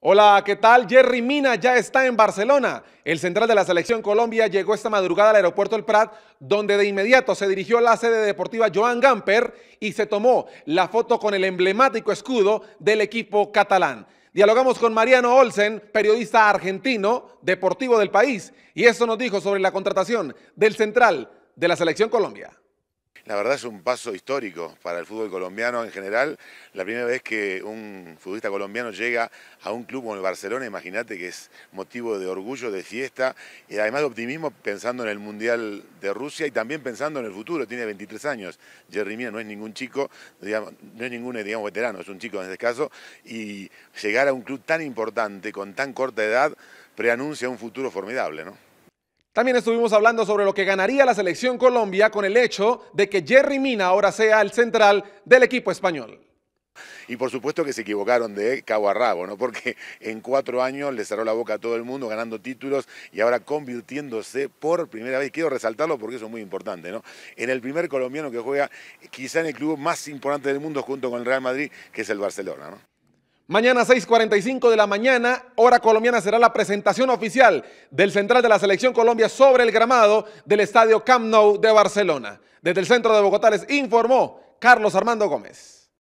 Hola, ¿qué tal? Jerry Mina ya está en Barcelona. El central de la selección Colombia llegó esta madrugada al aeropuerto El Prat, donde de inmediato se dirigió a la sede deportiva Joan Gamper y se tomó la foto con el emblemático escudo del equipo catalán. Dialogamos con Mariano Olsen, periodista argentino, deportivo del país, y eso nos dijo sobre la contratación del central de la selección Colombia. La verdad es un paso histórico para el fútbol colombiano en general. La primera vez que un futbolista colombiano llega a un club como el Barcelona, imagínate que es motivo de orgullo, de fiesta y además de optimismo pensando en el Mundial de Rusia y también pensando en el futuro. Tiene 23 años. Jerry Mina no es ningún chico, digamos, no es ningún veterano, es un chico en este caso. Y llegar a un club tan importante con tan corta edad preanuncia un futuro formidable, ¿no? También estuvimos hablando sobre lo que ganaría la selección Colombia con el hecho de que Jerry Mina ahora sea el central del equipo español. Y por supuesto que se equivocaron de cabo a rabo, ¿no? Porque en cuatro años le cerró la boca a todo el mundo ganando títulos y ahora convirtiéndose por primera vez, quiero resaltarlo porque eso es muy importante, ¿no? En el primer colombiano que juega quizá en el club más importante del mundo junto con el Real Madrid, que es el Barcelona, ¿no? Mañana 6.45 de la mañana, hora colombiana, será la presentación oficial del central de la Selección Colombia sobre el gramado del Estadio Camp Nou de Barcelona. Desde el centro de Bogotá les informó Carlos Armando Gómez.